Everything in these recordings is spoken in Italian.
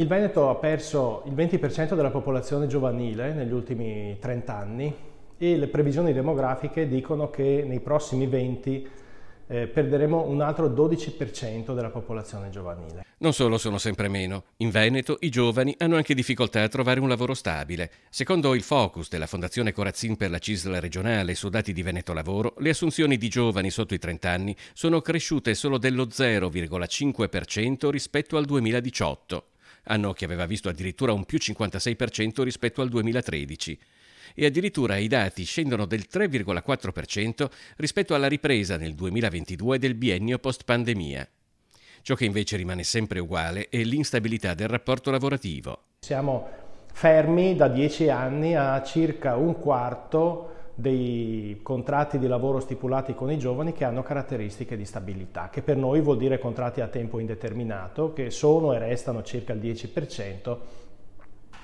Il Veneto ha perso il 20% della popolazione giovanile negli ultimi 30 anni e le previsioni demografiche dicono che nei prossimi 20 eh, perderemo un altro 12% della popolazione giovanile. Non solo sono sempre meno, in Veneto i giovani hanno anche difficoltà a trovare un lavoro stabile. Secondo il focus della Fondazione Corazzin per la CISL regionale su dati di Veneto Lavoro, le assunzioni di giovani sotto i 30 anni sono cresciute solo dello 0,5% rispetto al 2018 anno che aveva visto addirittura un più 56% rispetto al 2013 e addirittura i dati scendono del 3,4% rispetto alla ripresa nel 2022 del biennio post-pandemia. Ciò che invece rimane sempre uguale è l'instabilità del rapporto lavorativo. Siamo fermi da 10 anni a circa un quarto dei contratti di lavoro stipulati con i giovani che hanno caratteristiche di stabilità, che per noi vuol dire contratti a tempo indeterminato, che sono e restano circa il 10%,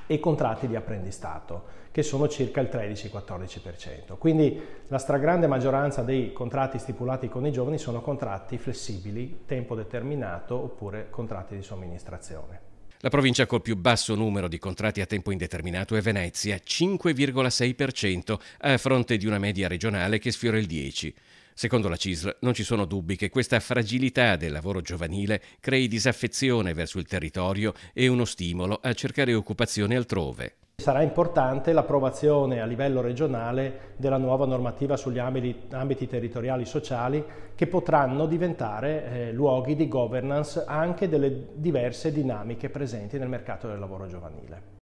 e contratti di apprendistato, che sono circa il 13-14%. Quindi la stragrande maggioranza dei contratti stipulati con i giovani sono contratti flessibili, tempo determinato oppure contratti di somministrazione. La provincia col più basso numero di contratti a tempo indeterminato è Venezia, 5,6%, a fronte di una media regionale che sfiora il 10%. Secondo la CISL non ci sono dubbi che questa fragilità del lavoro giovanile crei disaffezione verso il territorio e uno stimolo a cercare occupazione altrove. Sarà importante l'approvazione a livello regionale della nuova normativa sugli ambiti, ambiti territoriali sociali che potranno diventare eh, luoghi di governance anche delle diverse dinamiche presenti nel mercato del lavoro giovanile.